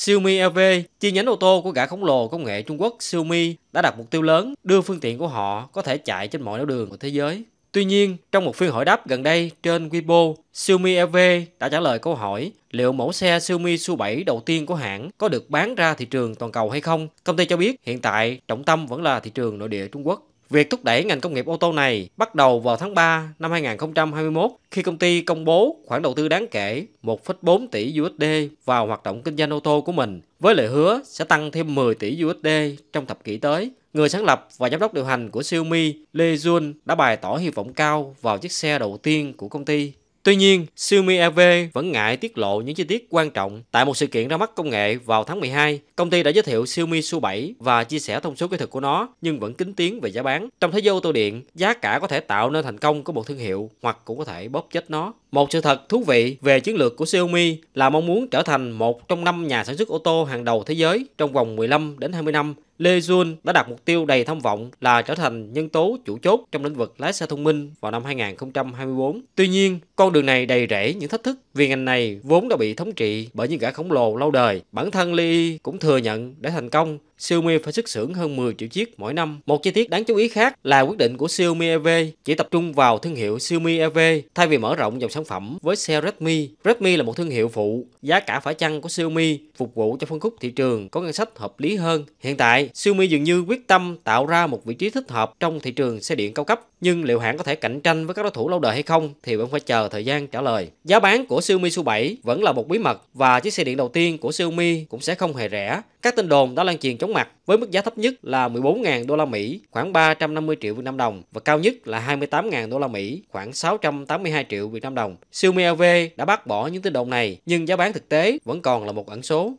Xiaomi EV, chi nhánh ô tô của gã khổng lồ công nghệ Trung Quốc Xiaomi đã đặt mục tiêu lớn đưa phương tiện của họ có thể chạy trên mọi nẻo đường của thế giới. Tuy nhiên, trong một phiên hỏi đáp gần đây trên Weibo, Xiaomi EV đã trả lời câu hỏi liệu mẫu xe Xiaomi Su 7 đầu tiên của hãng có được bán ra thị trường toàn cầu hay không. Công ty cho biết hiện tại trọng tâm vẫn là thị trường nội địa Trung Quốc. Việc thúc đẩy ngành công nghiệp ô tô này bắt đầu vào tháng 3 năm 2021 khi công ty công bố khoản đầu tư đáng kể 1,4 tỷ USD vào hoạt động kinh doanh ô tô của mình với lời hứa sẽ tăng thêm 10 tỷ USD trong thập kỷ tới. Người sáng lập và giám đốc điều hành của Xiaomi, Lê Jun đã bày tỏ hy vọng cao vào chiếc xe đầu tiên của công ty. Tuy nhiên, Xiaomi EV vẫn ngại tiết lộ những chi tiết quan trọng. Tại một sự kiện ra mắt công nghệ vào tháng 12, công ty đã giới thiệu Xiaomi Su 7 và chia sẻ thông số kỹ thuật của nó nhưng vẫn kín tiếng về giá bán. Trong thế giới ô tô điện, giá cả có thể tạo nên thành công của một thương hiệu hoặc cũng có thể bóp chết nó. Một sự thật thú vị về chiến lược của Xiaomi là mong muốn trở thành một trong năm nhà sản xuất ô tô hàng đầu thế giới trong vòng 15 đến 20 năm Lê Jun đã đặt mục tiêu đầy tham vọng là trở thành nhân tố chủ chốt trong lĩnh vực lái xe thông minh vào năm 2024. Tuy nhiên, con đường này đầy rẫy những thách thức vì ngành này vốn đã bị thống trị bởi những gã khổng lồ lâu đời. Bản thân Lee cũng thừa nhận để thành công, Xiaomi phải xuất xưởng hơn 10 triệu chiếc mỗi năm. Một chi tiết đáng chú ý khác là quyết định của Xiaomi EV chỉ tập trung vào thương hiệu Xiaomi EV thay vì mở rộng dòng sản phẩm với xe Redmi. Redmi là một thương hiệu phụ, giá cả phải chăng của Xiaomi phục vụ cho phân khúc thị trường có ngân sách hợp lý hơn. Hiện tại, Xiaomi dường như quyết tâm tạo ra một vị trí thích hợp trong thị trường xe điện cao cấp, nhưng liệu hãng có thể cạnh tranh với các đối thủ lâu đời hay không thì vẫn phải chờ thời gian trả lời. Giá bán của Xiaomi Su 7 vẫn là một bí mật và chiếc xe điện đầu tiên của Xiaomi cũng sẽ không hề rẻ. Các tin đồn đã lan truyền chống chóng mặt với mức giá thấp nhất là 14.000 đô la Mỹ, khoảng 350 triệu Việt Nam đồng và cao nhất là 28.000 đô la Mỹ, khoảng 682 triệu Việt Nam đồng. Xiaomi LV đã bác bỏ những tin đồn này, nhưng giá bán thực tế vẫn còn là một ẩn số.